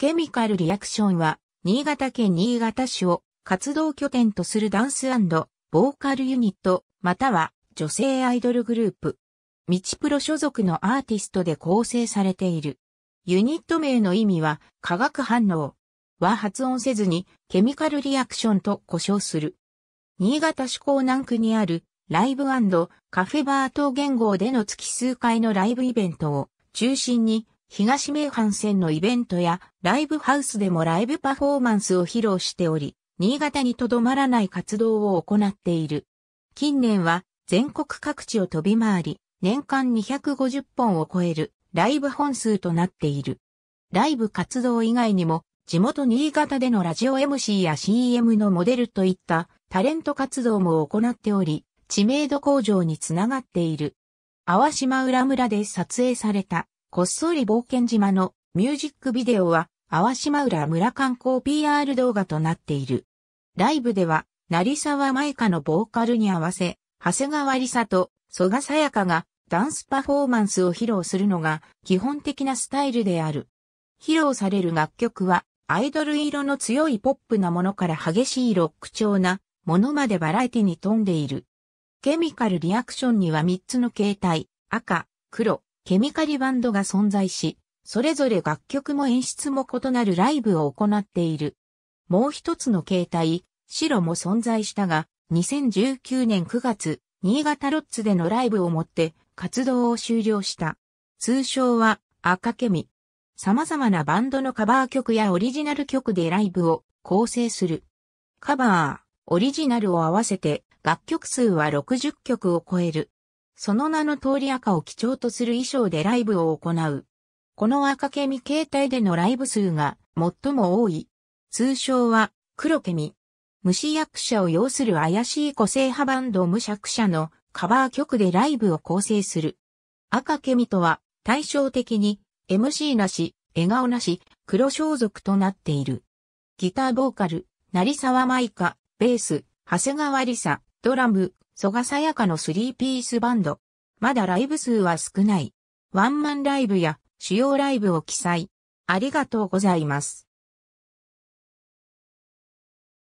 ケミカルリアクションは、新潟県新潟市を活動拠点とするダンスボーカルユニット、または女性アイドルグループ。道プロ所属のアーティストで構成されている。ユニット名の意味は、化学反応は発音せずに、ケミカルリアクションと呼称する。新潟市港南区にある、ライブカフェバー等言語での月数回のライブイベントを中心に東名阪線のイベントやライブハウスでもライブパフォーマンスを披露しており、新潟にとどまらない活動を行っている。近年は全国各地を飛び回り、年間250本を超えるライブ本数となっている。ライブ活動以外にも、地元新潟でのラジオ MC や CM のモデルといったタレント活動も行っており、知名度向上につながっている。淡島浦村で撮影されたこっそり冒険島のミュージックビデオは、淡島浦村観光 PR 動画となっている。ライブでは、成沢舞香のボーカルに合わせ、長谷川理沙と蘇我さやかがダンスパフォーマンスを披露するのが基本的なスタイルである。披露される楽曲は、アイドル色の強いポップなものから激しいロック調なものまでバラエティに富んでいる。ケミカルリアクションには3つの形態、赤、黒、ケミカリバンドが存在し、それぞれ楽曲も演出も異なるライブを行っている。もう一つの形態、白も存在したが、2019年9月、新潟ロッツでのライブをもって活動を終了した。通称は赤ケミ。様々なバンドのカバー曲やオリジナル曲でライブを構成する。カバー、オリジナルを合わせて楽曲数は60曲を超える。その名の通り赤を基調とする衣装でライブを行う。この赤ケミ形態でのライブ数が最も多い。通称は黒ケミ。無視役者を要する怪しい個性派バンド無尺者のカバー曲でライブを構成する。赤ケミとは対照的に MC なし、笑顔なし、黒装束となっている。ギターボーカル、成沢舞香、ベース、長谷川理沙、ドラム、蘇我さやかのスリーピースバンド。まだライブ数は少ない。ワンマンライブや主要ライブを記載。ありがとうございます。